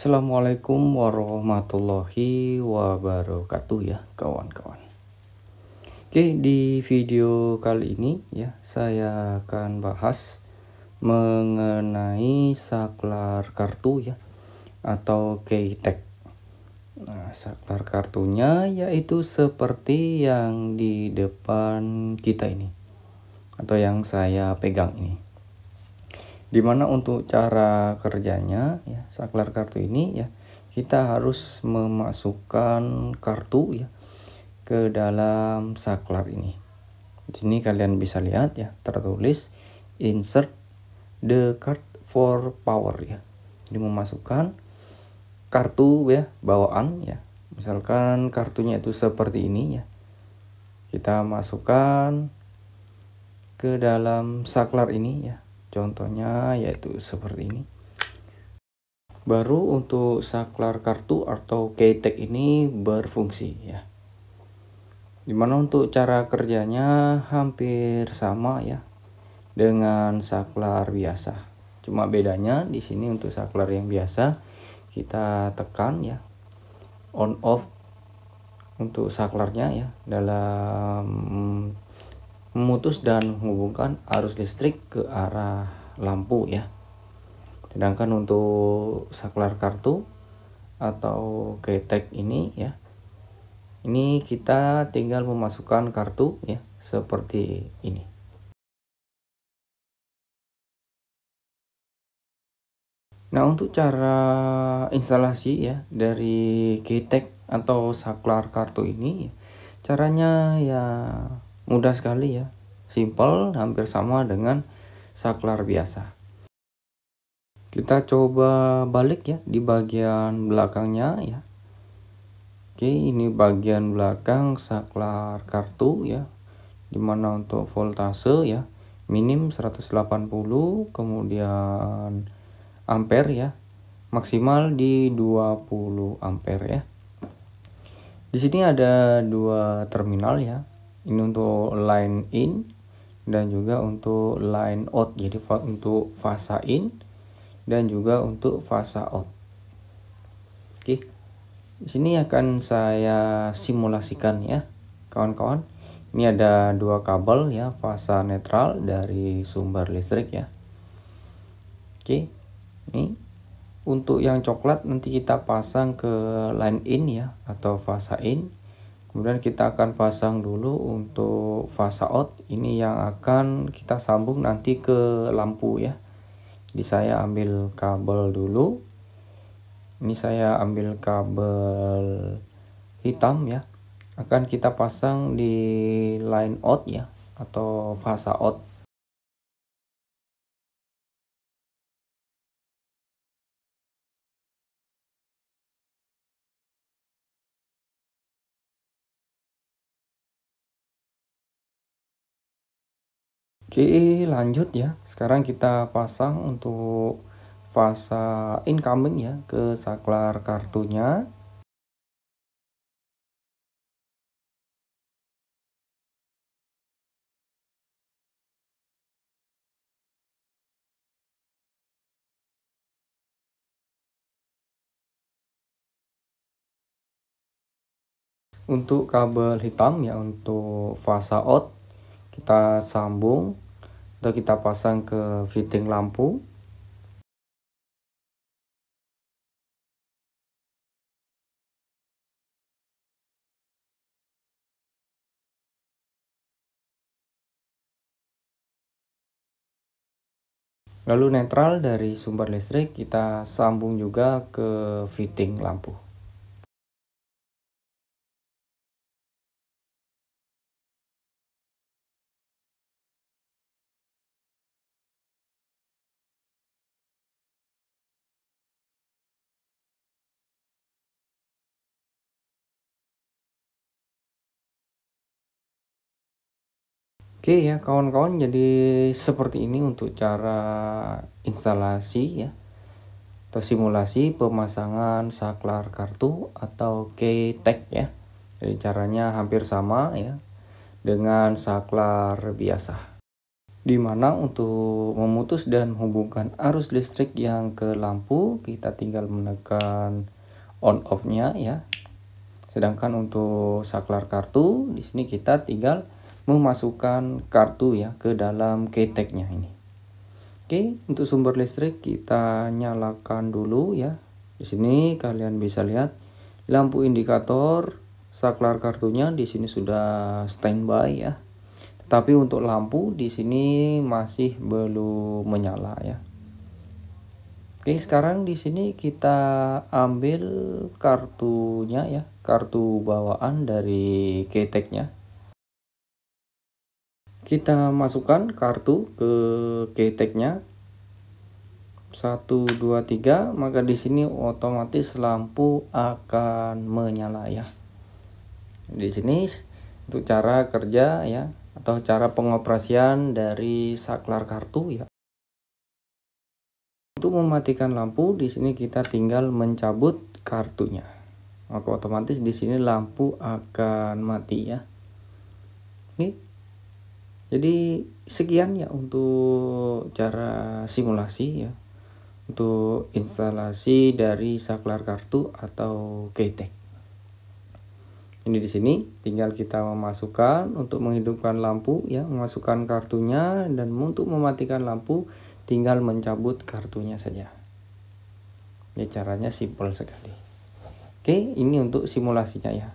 Assalamualaikum warahmatullahi wabarakatuh ya kawan-kawan Oke di video kali ini ya saya akan bahas mengenai saklar kartu ya atau keytek Nah saklar kartunya yaitu seperti yang di depan kita ini atau yang saya pegang ini dimana untuk cara kerjanya ya saklar kartu ini ya kita harus memasukkan kartu ya ke dalam saklar ini di sini kalian bisa lihat ya tertulis insert the card for power ya jadi memasukkan kartu ya bawaan ya misalkan kartunya itu seperti ini ya kita masukkan ke dalam saklar ini ya Contohnya yaitu seperti ini. Baru untuk saklar kartu atau keytag ini berfungsi ya. Dimana untuk cara kerjanya hampir sama ya dengan saklar biasa. Cuma bedanya di sini untuk saklar yang biasa kita tekan ya on off untuk saklarnya ya dalam memutus dan menghubungkan arus listrik ke arah lampu ya. Sedangkan untuk saklar kartu atau ketek ini ya. Ini kita tinggal memasukkan kartu ya seperti ini. Nah untuk cara instalasi ya dari ketek atau saklar kartu ini ya, caranya ya Mudah sekali ya. Simple, hampir sama dengan saklar biasa. Kita coba balik ya di bagian belakangnya ya. Oke, ini bagian belakang saklar kartu ya. Dimana untuk voltase ya minim 180 kemudian ampere ya. Maksimal di 20 ampere ya. Di sini ada dua terminal ya, ini untuk line in dan juga untuk line out jadi untuk fasa in dan juga untuk fasa out oke di sini akan saya simulasikan ya kawan-kawan ini ada dua kabel ya fasa netral dari sumber listrik ya oke ini untuk yang coklat nanti kita pasang ke line in ya atau fasa in kemudian kita akan pasang dulu untuk fasa out ini yang akan kita sambung nanti ke lampu ya Di saya ambil kabel dulu ini saya ambil kabel hitam ya akan kita pasang di line out ya atau fasa out Oke lanjut ya sekarang kita pasang untuk fasa incoming ya ke saklar kartunya untuk kabel hitam ya untuk fasa out kita sambung atau kita pasang ke fitting lampu Lalu netral dari sumber listrik kita sambung juga ke fitting lampu. Oke ya kawan-kawan jadi seperti ini untuk cara instalasi ya atau simulasi pemasangan saklar kartu atau key tag ya. Jadi caranya hampir sama ya dengan saklar biasa. Dimana untuk memutus dan menghubungkan arus listrik yang ke lampu kita tinggal menekan on off nya ya. Sedangkan untuk saklar kartu di sini kita tinggal memasukkan kartu ya ke dalam keteknya ini. Oke, untuk sumber listrik kita nyalakan dulu ya. Di sini kalian bisa lihat lampu indikator saklar kartunya di sini sudah standby ya. Tetapi untuk lampu di sini masih belum menyala ya. Oke, sekarang di sini kita ambil kartunya ya, kartu bawaan dari keteknya kita masukkan kartu ke keteknya 1 2 3 maka di sini otomatis lampu akan menyala ya di sini untuk cara kerja ya atau cara pengoperasian dari saklar kartu ya untuk mematikan lampu di sini kita tinggal mencabut kartunya maka otomatis di sini lampu akan mati ya jadi sekian ya untuk cara simulasi ya untuk instalasi dari saklar kartu atau keytek. Ini di sini tinggal kita memasukkan untuk menghidupkan lampu ya, memasukkan kartunya dan untuk mematikan lampu tinggal mencabut kartunya saja. Ya caranya simpel sekali. Oke, ini untuk simulasinya ya.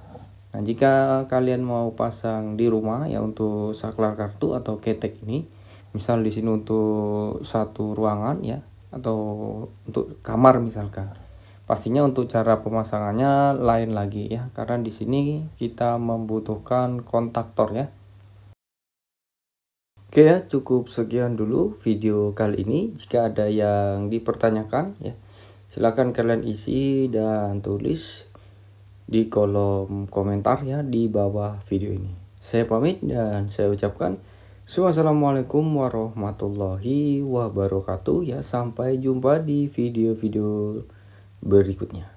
Nah, jika kalian mau pasang di rumah ya untuk saklar kartu atau ketek ini, misal di sini untuk satu ruangan ya atau untuk kamar misalkan. Pastinya untuk cara pemasangannya lain lagi ya, karena di sini kita membutuhkan kontaktor ya. Oke ya, cukup sekian dulu video kali ini. Jika ada yang dipertanyakan ya, silakan kalian isi dan tulis di kolom komentar ya di bawah video ini. Saya pamit dan saya ucapkan Assalamualaikum warahmatullahi wabarakatuh ya sampai jumpa di video-video berikutnya.